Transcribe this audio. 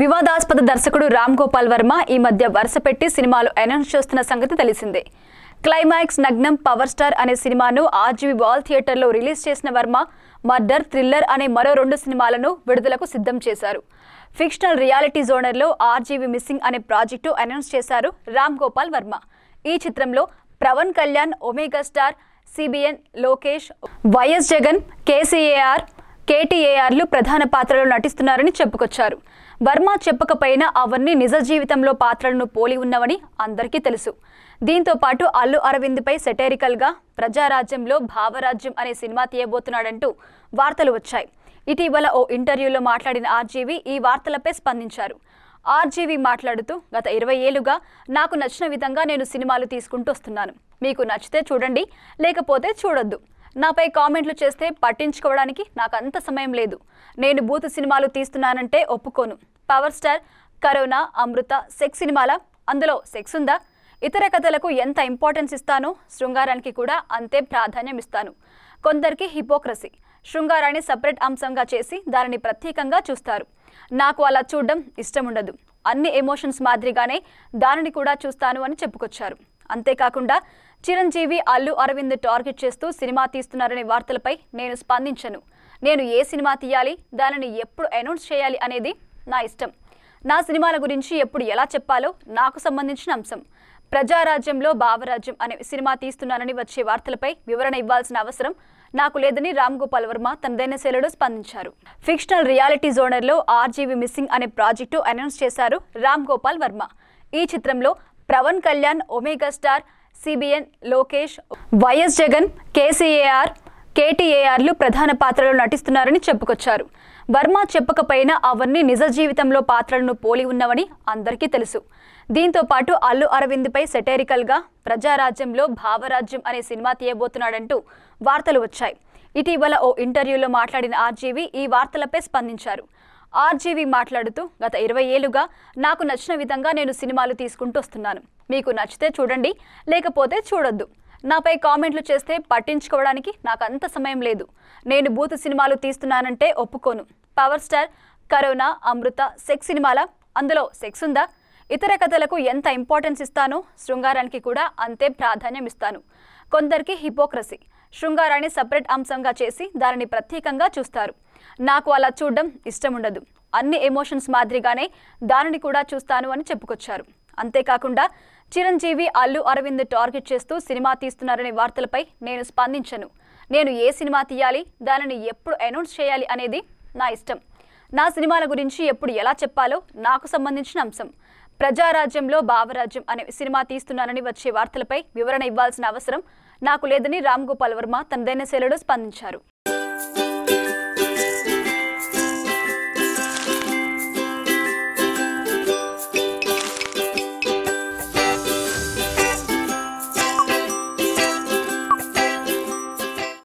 వివాదాస్పద దర్శకుడు రామ్ గోపాల్ వర్మ ఈ మధ్య వరుస పెట్టి సినిమాలు అనౌన్స్ చేస్తున్న సంగతి తెలిసిందే క్లైమాక్స్ నగ్నం పవర్ స్టార్ అనే సినిమాను ఆర్జీవి వాల్ థియేటర్లో రిలీజ్ చేసిన వర్మ మర్డర్ థ్రిల్లర్ అనే మరో రెండు సినిమాలను విడుదలకు సిద్ధం చేశారు ఫిక్షనల్ రియాలిటీ జోనర్లో ఆర్జీవి మిస్సింగ్ అనే ప్రాజెక్టు అనౌన్స్ చేశారు రామ్ గోపాల్ వర్మ ఈ చిత్రంలో Pawan Kalyan omega star CBN Lokesh YS Jagan KCR కేటీఏఆర్లు ప్రధాన పాత్రలో నటిస్తున్నారని చెప్పుకొచ్చారు వర్మ చెప్పకపోయినా అవన్నీ నిజ జీవితంలో పాత్రలను పోలి ఉన్నవని అందరికీ తెలుసు దీంతో పాటు అల్లు అరవింద్పై సెటైరికల్గా ప్రజారాజ్యంలో భావరాజ్యం అనే సినిమా తీయబోతున్నాడంటూ వార్తలు వచ్చాయి ఇటీవల ఓ ఇంటర్వ్యూలో మాట్లాడిన ఆర్జీవి ఈ వార్తలపై స్పందించారు ఆర్జీవి మాట్లాడుతూ గత ఇరవై ఏళ్లుగా నాకు నచ్చిన విధంగా నేను సినిమాలు తీసుకుంటూ వస్తున్నాను మీకు నచ్చితే చూడండి లేకపోతే చూడొద్దు నాపై కామెంట్లు చేస్తే పట్టించుకోవడానికి నాకు అంత సమయం లేదు నేను బూత్ సినిమాలు తీస్తున్నానంటే ఒప్పుకోను power star corona Amrutha sex సినిమాల అందులో సెక్స్ ఉందా ఇతర కథలకు ఎంత ఇంపార్టెన్స్ ఇస్తానో శృంగారానికి కూడా అంతే ప్రాధాన్యం ఇస్తాను కొందరికి హిపోక్రసీ శృంగారాన్ని సపరేట్ అంశంగా చేసి దానిని ప్రత్యేకంగా చూస్తారు నాకు అలా చూడడం ఇష్టం ఉండదు అన్ని ఎమోషన్స్ మాదిరిగానే దానిని కూడా చూస్తాను అని చెప్పుకొచ్చారు అంతేకాకుండా చిరంజీవి అల్లు అరవింద్ టార్గెట్ చేస్తూ సినిమా తీస్తున్నారనే వార్తలపై నేను స్పందించను నేను ఏ సినిమా తీయాలి దానిని ఎప్పుడు అనౌన్స్ చేయాలి అనేది నా ఇష్టం నా సినిమాల గురించి ఎప్పుడు ఎలా చెప్పాలో నాకు సంబంధించిన అంశం ప్రజారాజ్యంలో భావరాజ్యం అనే సినిమా తీస్తున్నానని వచ్చే వార్తలపై వివరణ ఇవ్వాల్సిన అవసరం నాకు లేదని రామ్ గోపాల్ వర్మ తనదైన శైలిలో స్పందించారు ఫిక్షనల్ రియాలిటీ జోనర్లో ఆర్జీవి మిస్సింగ్ అనే ప్రాజెక్టు అనౌన్స్ చేశారు రామ్ గోపాల్ వర్మ ఈ చిత్రంలో Pawan Kalyan omega star CBN Lokesh YS Jagan KCR కేటీఏఆర్లు ప్రధాన పాత్రలో నటిస్తున్నారని చెప్పుకొచ్చారు వర్మ చెప్పకపోయినా అవన్నీ నిజ జీవితంలో పాత్రలను పోలి ఉన్నవని అందరికీ తెలుసు దీంతో పాటు అల్లు అరవింద్పై సెటైరికల్గా ప్రజారాజ్యంలో భావరాజ్యం అనే సినిమా తీయబోతున్నాడంటూ వార్తలు వచ్చాయి ఇటీవల ఓ ఇంటర్వ్యూలో మాట్లాడిన ఆర్జీవి ఈ వార్తలపై స్పందించారు ఆర్జీవి మాట్లాడుతూ గత ఇరవై ఏళ్లుగా నాకు నచ్చిన విధంగా నేను సినిమాలు తీసుకుంటూ వస్తున్నాను మీకు నచ్చితే చూడండి లేకపోతే చూడొద్దు నాపై కామెంట్లు చేస్తే పట్టించుకోవడానికి నాకు అంత సమయం లేదు నేను బూత్ సినిమాలు తీస్తున్నానంటే ఒప్పుకోను power star corona Amrutha sex సినిమాల అందులో సెక్స్ ఉందా ఇతర కథలకు ఎంత ఇంపార్టెన్స్ ఇస్తానో శృంగారానికి కూడా అంతే ప్రాధాన్యం ఇస్తాను కొందరికి హిపోక్రసీ శృంగారాన్ని సపరేట్ అంశంగా చేసి దానిని ప్రత్యేకంగా చూస్తారు నాకు అలా చూడడం ఇష్టం ఉండదు అన్ని ఎమోషన్స్ మాదిరిగానే దానిని కూడా చూస్తాను అని చెప్పుకొచ్చారు అంతేకాకుండా చిరంజీవి అల్లు అరవింద్ టార్గెట్ చేస్తూ సినిమా తీస్తున్నారనే వార్తలపై నేను స్పందించను నేను ఏ సినిమా తీయాలి దానిని ఎప్పుడు అనౌన్స్ చేయాలి అనేది నా ఇష్టం నా సినిమాల గురించి ఎప్పుడు ఎలా చెప్పాలో నాకు సంబంధించిన అంశం ప్రజారాజ్యంలో భావరాజ్యం అనే సినిమా తీస్తున్నానని వచ్చే వార్తలపై వివరణ ఇవ్వాల్సిన అవసరం నాకు లేదని రామ్ గోపాల్ వర్మ తనదైన శైలిలో స్పందించారు